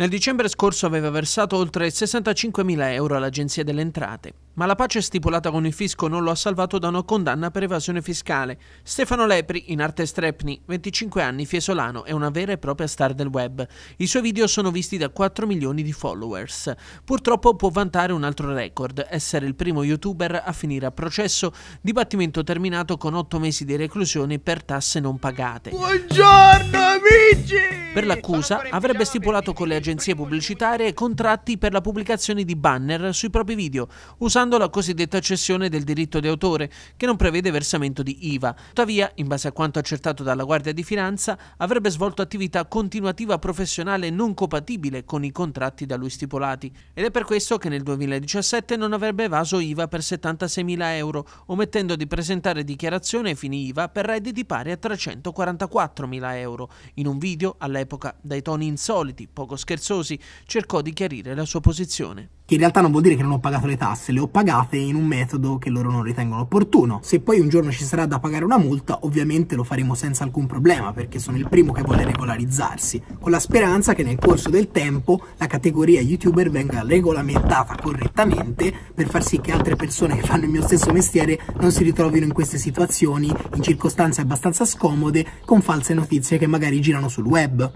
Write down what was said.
Nel dicembre scorso aveva versato oltre 65.000 euro all'Agenzia delle Entrate, ma la pace stipulata con il fisco non lo ha salvato da una condanna per evasione fiscale. Stefano Lepri, in arte Strepni, 25 anni, fiesolano, è una vera e propria star del web. I suoi video sono visti da 4 milioni di followers. Purtroppo può vantare un altro record, essere il primo youtuber a finire a processo, dibattimento terminato con 8 mesi di reclusione per tasse non pagate. Buongiorno Luigi! Per l'accusa avrebbe stipulato con le agenzie pubblicitarie contratti per la pubblicazione di banner sui propri video, usando la cosiddetta cessione del diritto di autore, che non prevede versamento di IVA. Tuttavia, in base a quanto accertato dalla Guardia di Finanza, avrebbe svolto attività continuativa professionale non compatibile con i contratti da lui stipulati ed è per questo che nel 2017 non avrebbe evaso IVA per 76.000 euro, omettendo di presentare dichiarazione ai fini IVA per redditi pari a 344.000 euro, in un video, all'epoca dai toni insoliti, poco scherzosi, cercò di chiarire la sua posizione che in realtà non vuol dire che non ho pagato le tasse, le ho pagate in un metodo che loro non ritengono opportuno. Se poi un giorno ci sarà da pagare una multa, ovviamente lo faremo senza alcun problema, perché sono il primo che vuole regolarizzarsi, con la speranza che nel corso del tempo la categoria youtuber venga regolamentata correttamente per far sì che altre persone che fanno il mio stesso mestiere non si ritrovino in queste situazioni, in circostanze abbastanza scomode, con false notizie che magari girano sul web.